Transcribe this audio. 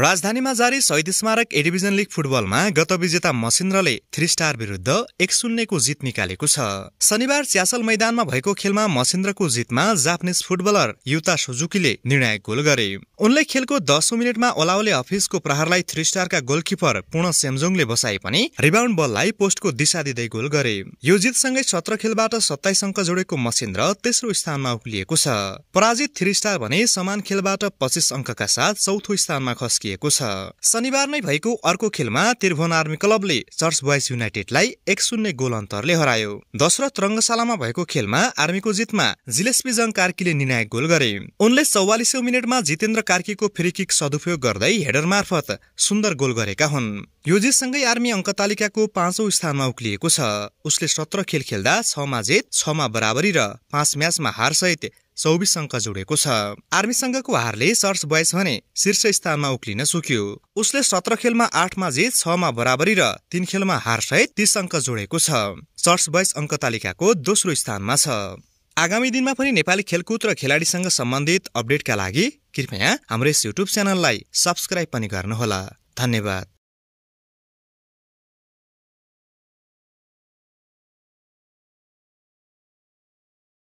राजधानीमा जारी शहीद स्मारक एडिभिजन लिग फुटबलमा गत विजेता मसिन्द्रले थ्री स्टार विरुद्ध एक शून्यको जित निकालेको छ शनिबार च्यासल मैदानमा भएको खेलमा मसिन्द्रको जितमा जापानिज फुटबलर युता सुजुकीले निर्णायक गोल गरे उनले खेलको दसौँ मिनटमा ओलाओले अफिसको प्रहारलाई थ्री स्टारका गोलकिपर पूर्ण सेमजोङले बसाए पनि रिबाउन्ड बललाई पोस्टको दिशा दिँदै गोल गरे यो जितसँगै सत्र खेलबाट सत्ताइस अङ्क जोडेको मसिन्द्र तेस्रो स्थानमा उक्लिएको छ पराजित थ्री स्टार भने समान खेलबाट पच्चिस अङ्कका साथ चौथो स्थानमा खस्के सकिएको छ शनिबार नै भएको अर्को खेलमा त्रिभुवन आर्मी क्लबले चर्च बोइज युनाइटेडलाई एक शून्य गोल अन्तरले हरायो दशरथ रङ्गशालामा भएको खेलमा आर्मीको जितमा जिलेस्पी जङ कार्कीले निर्णायक गोल गरे उनले चौवालिसौँ मिनटमा जितेन्द्र कार्कीको फ्रीकिक सदुपयोग गर्दै हेडर मार्फत सुन्दर गोल गरेका हुन् यो जितसँगै आर्मी अङ्क तालिकाको पाँचौं स्थानमा उक्लिएको छ उसले सत्र खेल खेल्दा छमा जित छमा बराबरी र पाँच म्याचमा हारसहित चौबिस अङ्क जोडेको छ आर्मीसँगको हारले सर्च बोयज भने शीर्ष स्थानमा उक्लिन सुक्यो उसले सत्र खेलमा आठमा जित छमा बराबरी र तीन खेलमा हार सहित तीस अङ्क जोडेको छ सर्च बोयज अङ्क तालिकाको दोस्रो स्थानमा छ आगामी दिनमा पनि नेपाली खेलकुद र खेलाडीसँग सम्बन्धित अपडेटका लागि कृपया हाम्रो यस युट्युब च्यानललाई सब्सक्राइब पनि गर्नुहोला धन्यवाद